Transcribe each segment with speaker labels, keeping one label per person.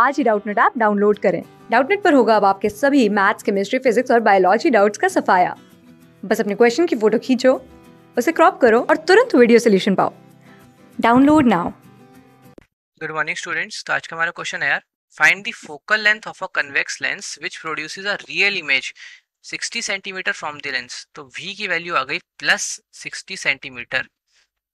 Speaker 1: आज ही Doubtnet app download करें डाउटनेट पर होगा अब आपके सभी मैथ्स केमिस्ट्री फिजिक्स और बायोलॉजी डाउट्स का सफाया बस अपने क्वेश्चन की फोटो खींचो उसे क्रॉप करो और तुरंत वीडियो सोल्यूशन पाओ download now
Speaker 2: good morning students तो आज का हमारा क्वेश्चन है यार find the focal length of a convex lens which produces a real image 60 centimetre from the lens तो v की वैल्यू आ गई प्लस 60 सेंटीमीटर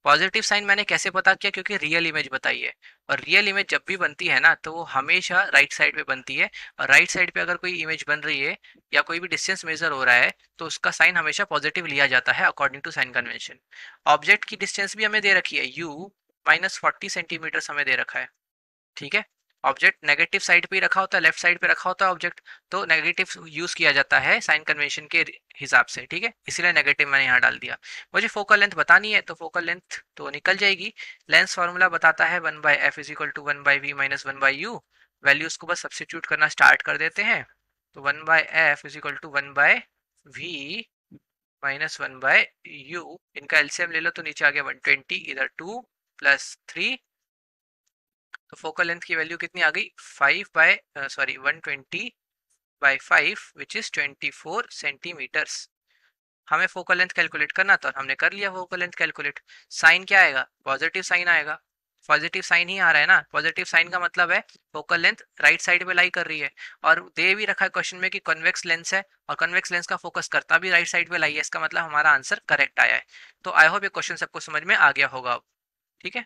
Speaker 2: पॉजिटिव साइन मैंने कैसे पता किया क्योंकि रियल इमेज बताई है और रियल इमेज जब भी बनती है ना तो वो हमेशा राइट साइड पे बनती है और राइट साइड पे अगर कोई इमेज बन रही है या कोई भी डिस्टेंस मेजर हो रहा है तो उसका साइन हमेशा पॉजिटिव लिया जाता है according to sign convention object की डिस्टेंस भी हमें दे रखी है यू माइनस फोर्टी सेंटीमीटर हमें दे रखा है ठीक है ऑब्जेक्ट नेगेटिव साइड पे रखा होता है लेफ्ट साइड पे रखा होता है ऑब्जेक्ट तो नेगेटिव यूज किया जाता है साइन कन्वेंशन के हिसाब से ठीक है इसीलिए नेगेटिव मैंने यहाँ डाल दिया मुझे फोकल लेंथ बतानी है तो फोकल लेंथ तो निकल जाएगी लेंस फार्मूला बताता है one by f is equal to one by v minus one by u values को बस सब्सिट्यूट करना स्टार्ट कर देते हैं तो one by f is equal to one by v minus one by u इनका एलसीएम ले लो तो नीचे आ गया वन ट्वेंटी इधर टू प्लस थ्री तो फोकल लेंथ की वैल्यू कितनी आ गई five by sorry one twenty by five which is twenty four centimetres हमें फोकल लेंथ कैलकुलेट करना था और हमने कर लिया फोकल लेंथ कैलकुलेट साइन क्या आएगा पॉजिटिव साइन आएगा पॉजिटिव साइन ही आ रहा है ना पॉजिटिव साइन का मतलब है फोकल लेंथ राइट साइड पे लाई कर रही है और दे भी रखा है क्वेश्चन में कि कॉन्वेक्स लेंस है और कॉन्वेक्स लेंस का फोकस करता भी राइट साइड पे लाई है इसका मतलब हमारा आंसर करेक्ट आया है तो आई होप ये क्वेश्चन सबको समझ में आ गया होगा अब ठीक है